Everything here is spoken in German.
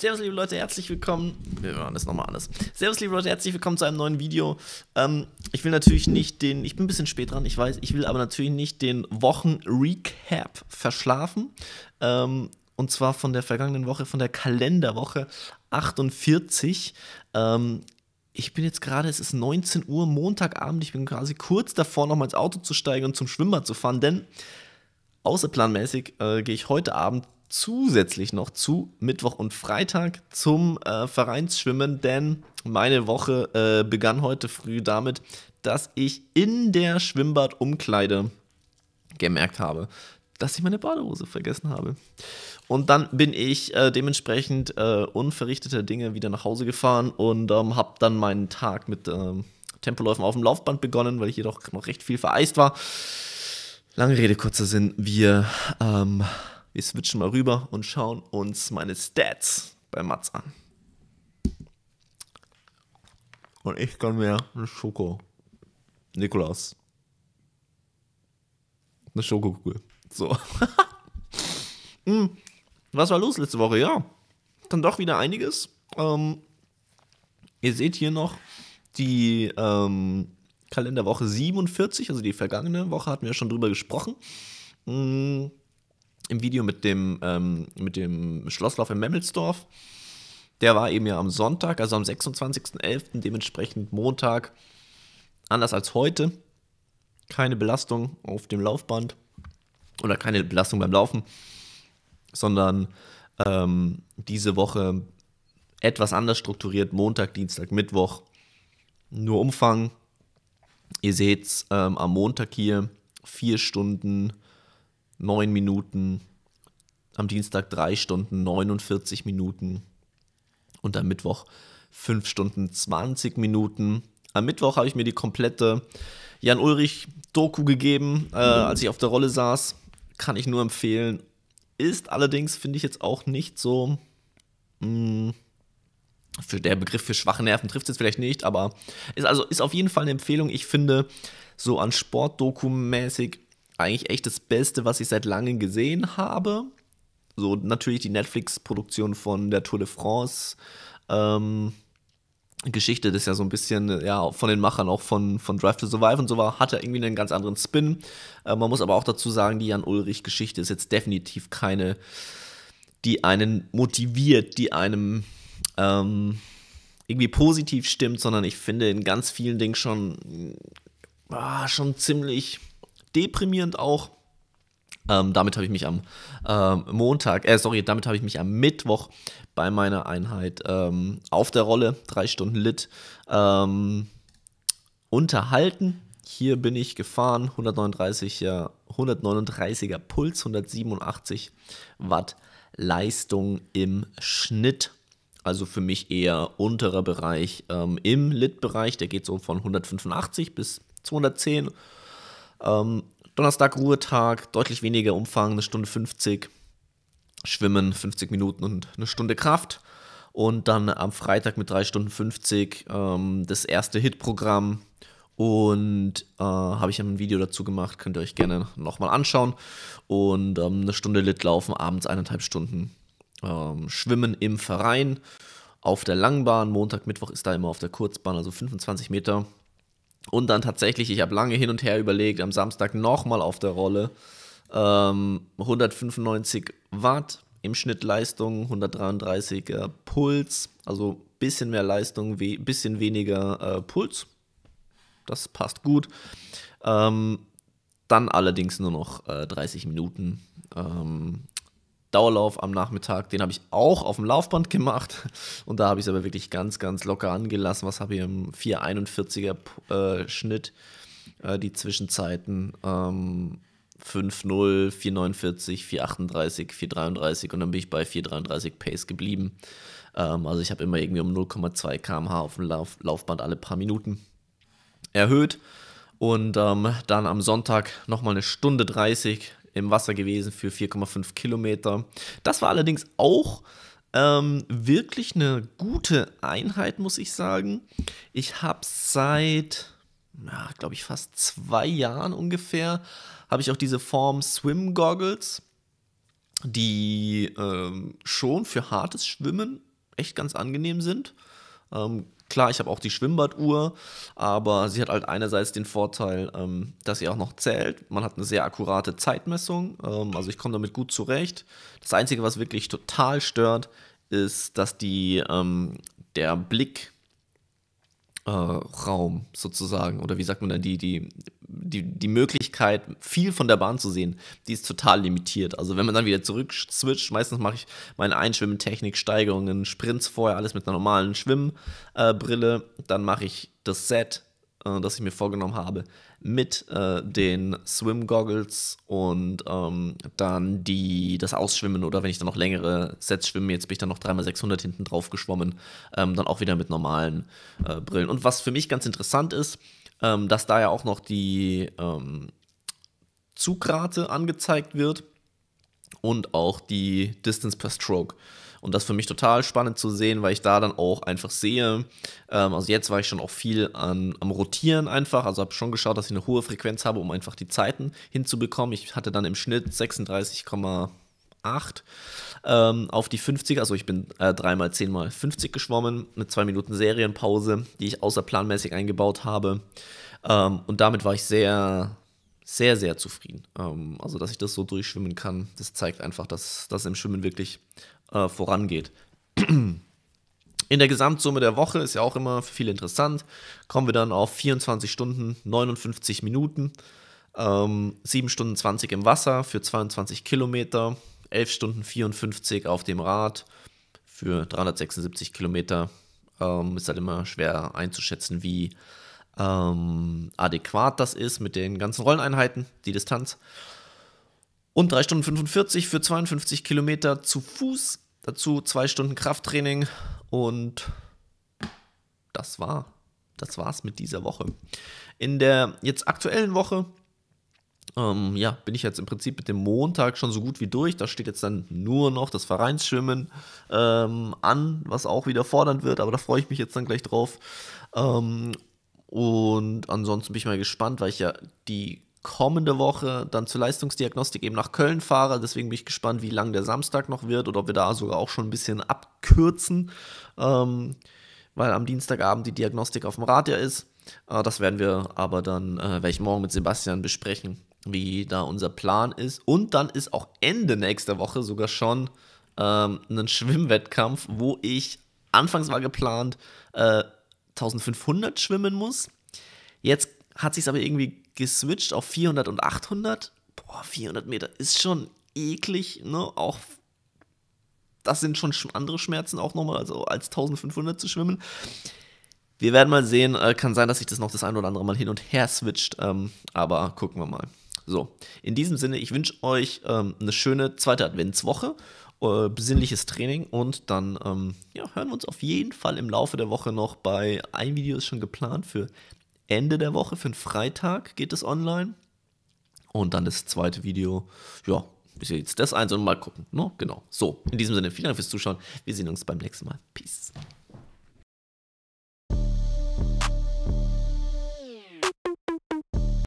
Servus, liebe Leute, herzlich willkommen. Wir machen das nochmal anders. Servus, liebe Leute, herzlich willkommen zu einem neuen Video. Ähm, ich will natürlich nicht den, ich bin ein bisschen spät dran, ich weiß, ich will aber natürlich nicht den Wochen-Recap verschlafen. Ähm, und zwar von der vergangenen Woche, von der Kalenderwoche 48. Ähm, ich bin jetzt gerade, es ist 19 Uhr Montagabend, ich bin quasi kurz davor, nochmal ins Auto zu steigen und zum Schwimmbad zu fahren, denn außerplanmäßig äh, gehe ich heute Abend zusätzlich noch zu Mittwoch und Freitag zum äh, Vereinsschwimmen, denn meine Woche äh, begann heute früh damit, dass ich in der Schwimmbadumkleide gemerkt habe, dass ich meine Badehose vergessen habe. Und dann bin ich äh, dementsprechend äh, unverrichteter Dinge wieder nach Hause gefahren und ähm, habe dann meinen Tag mit ähm, Tempoläufen auf dem Laufband begonnen, weil ich jedoch noch recht viel vereist war. Lange Rede, kurzer Sinn. Wir ähm, wir switchen mal rüber und schauen uns meine Stats bei Mats an. Und ich kann mir eine Schoko. Nikolaus. Eine Schokokugel. So. Hm. Was war los letzte Woche? Ja. Dann doch wieder einiges. Ähm, ihr seht hier noch die ähm, Kalenderwoche 47, also die vergangene Woche hatten wir schon drüber gesprochen. Mhm im Video mit dem, ähm, mit dem Schlosslauf in Memmelsdorf. Der war eben ja am Sonntag, also am 26.11., dementsprechend Montag, anders als heute. Keine Belastung auf dem Laufband oder keine Belastung beim Laufen, sondern ähm, diese Woche etwas anders strukturiert. Montag, Dienstag, Mittwoch. Nur Umfang. Ihr seht es ähm, am Montag hier. Vier Stunden 9 Minuten, am Dienstag 3 Stunden 49 Minuten und am Mittwoch 5 Stunden 20 Minuten. Am Mittwoch habe ich mir die komplette Jan Ulrich Doku gegeben, äh, als ich auf der Rolle saß. Kann ich nur empfehlen. Ist allerdings, finde ich jetzt auch nicht so. Mh, mm, für der Begriff für schwache Nerven trifft es jetzt vielleicht nicht, aber ist also ist auf jeden Fall eine Empfehlung. Ich finde, so an Sportdoku-mäßig eigentlich echt das Beste, was ich seit langem gesehen habe. So natürlich die Netflix-Produktion von der Tour de France. Ähm, Geschichte, das ist ja so ein bisschen ja von den Machern auch von, von Drive to Survive und so war, hatte irgendwie einen ganz anderen Spin. Äh, man muss aber auch dazu sagen, die Jan Ulrich-Geschichte ist jetzt definitiv keine, die einen motiviert, die einem ähm, irgendwie positiv stimmt, sondern ich finde in ganz vielen Dingen schon, ah, schon ziemlich deprimierend auch. Ähm, damit habe ich mich am ähm, Montag, äh, sorry, damit habe ich mich am Mittwoch bei meiner Einheit ähm, auf der Rolle, drei Stunden Lit, ähm, unterhalten. Hier bin ich gefahren, 139er, 139er Puls, 187 Watt Leistung im Schnitt. Also für mich eher unterer Bereich ähm, im Lit-Bereich. Der geht so von 185 bis 210 ähm, Donnerstag Ruhetag, deutlich weniger Umfang, eine Stunde 50. Schwimmen 50 Minuten und eine Stunde Kraft. Und dann am Freitag mit 3 Stunden 50 ähm, das erste Hit-Programm. Und äh, habe ich ein Video dazu gemacht, könnt ihr euch gerne nochmal anschauen. Und ähm, eine Stunde Lit laufen, abends eineinhalb Stunden ähm, Schwimmen im Verein. Auf der Langbahn, Montag, Mittwoch ist da immer auf der Kurzbahn, also 25 Meter. Und dann tatsächlich, ich habe lange hin und her überlegt, am Samstag nochmal auf der Rolle. Ähm, 195 Watt im Schnitt Leistung, 133 äh, Puls, also ein bisschen mehr Leistung, we bisschen weniger äh, Puls. Das passt gut. Ähm, dann allerdings nur noch äh, 30 Minuten. Ähm, Dauerlauf am Nachmittag, den habe ich auch auf dem Laufband gemacht und da habe ich es aber wirklich ganz, ganz locker angelassen. Was habe ich im 4,41er äh, Schnitt? Äh, die Zwischenzeiten ähm, 5,0, 4,49, 4,38, 4,33 und dann bin ich bei 4,33 Pace geblieben. Ähm, also ich habe immer irgendwie um 0,2 km/h auf dem Lauf Laufband alle paar Minuten erhöht und ähm, dann am Sonntag nochmal eine Stunde 30 im Wasser gewesen für 4,5 Kilometer. Das war allerdings auch ähm, wirklich eine gute Einheit, muss ich sagen. Ich habe seit, glaube ich, fast zwei Jahren ungefähr, habe ich auch diese Form Swim Goggles, die ähm, schon für hartes Schwimmen echt ganz angenehm sind. Ähm, Klar, ich habe auch die Schwimmbaduhr, aber sie hat halt einerseits den Vorteil, ähm, dass sie auch noch zählt. Man hat eine sehr akkurate Zeitmessung, ähm, also ich komme damit gut zurecht. Das Einzige, was wirklich total stört, ist, dass die, ähm, der Blick äh, Raum sozusagen oder wie sagt man da die die die die Möglichkeit viel von der Bahn zu sehen die ist total limitiert also wenn man dann wieder zurück switcht meistens mache ich meine Einschwimmtechnik Steigerungen Sprints vorher alles mit einer normalen Schwimmbrille äh, dann mache ich das Set äh, das ich mir vorgenommen habe, mit äh, den Swim-Goggles und ähm, dann die, das Ausschwimmen oder wenn ich dann noch längere Sets schwimme, jetzt bin ich dann noch 3x600 hinten drauf geschwommen, ähm, dann auch wieder mit normalen äh, Brillen. Und was für mich ganz interessant ist, ähm, dass da ja auch noch die ähm, Zugrate angezeigt wird und auch die Distance per Stroke. Und das ist für mich total spannend zu sehen, weil ich da dann auch einfach sehe, ähm, also jetzt war ich schon auch viel an, am Rotieren einfach, also habe schon geschaut, dass ich eine hohe Frequenz habe, um einfach die Zeiten hinzubekommen. Ich hatte dann im Schnitt 36,8 ähm, auf die 50. Also ich bin äh, x 10 x 50 geschwommen mit 2 Minuten Serienpause, die ich außerplanmäßig eingebaut habe. Ähm, und damit war ich sehr, sehr, sehr zufrieden. Ähm, also dass ich das so durchschwimmen kann, das zeigt einfach, dass das im Schwimmen wirklich äh, vorangeht. In der Gesamtsumme der Woche ist ja auch immer für viele interessant. Kommen wir dann auf 24 Stunden, 59 Minuten, ähm, 7 Stunden 20 im Wasser für 22 Kilometer, 11 Stunden 54 auf dem Rad für 376 Kilometer. Ähm, ist halt immer schwer einzuschätzen, wie ähm, adäquat das ist mit den ganzen Rolleneinheiten, die Distanz und 3 Stunden 45 für 52 Kilometer zu Fuß. Dazu 2 Stunden Krafttraining und das war. Das war's mit dieser Woche. In der jetzt aktuellen Woche ähm, ja, bin ich jetzt im Prinzip mit dem Montag schon so gut wie durch. Da steht jetzt dann nur noch das Vereinsschwimmen ähm, an, was auch wieder fordernd wird, aber da freue ich mich jetzt dann gleich drauf. Ähm, und ansonsten bin ich mal gespannt, weil ich ja die kommende Woche dann zur Leistungsdiagnostik eben nach Köln fahre. Deswegen bin ich gespannt, wie lang der Samstag noch wird oder ob wir da sogar auch schon ein bisschen abkürzen, ähm, weil am Dienstagabend die Diagnostik auf dem Rad ja ist. Äh, das werden wir aber dann, äh, werde ich morgen mit Sebastian besprechen, wie da unser Plan ist. Und dann ist auch Ende nächster Woche sogar schon ähm, ein Schwimmwettkampf, wo ich anfangs war geplant äh, 1500 schwimmen muss. Jetzt hat sich aber irgendwie geswitcht auf 400 und 800. Boah, 400 Meter ist schon eklig, ne? Auch das sind schon andere Schmerzen auch nochmal, also als 1500 zu schwimmen. Wir werden mal sehen, äh, kann sein, dass sich das noch das ein oder andere Mal hin und her switcht, ähm, aber gucken wir mal. So, in diesem Sinne, ich wünsche euch ähm, eine schöne zweite Adventswoche, äh, besinnliches Training und dann ähm, ja, hören wir uns auf jeden Fall im Laufe der Woche noch bei ein Video ist schon geplant für Ende der Woche, für den Freitag geht es online. Und dann das zweite Video, ja, ich sehe jetzt das eins und mal gucken. No, ne? genau. So, in diesem Sinne, vielen Dank fürs Zuschauen. Wir sehen uns beim nächsten Mal. Peace.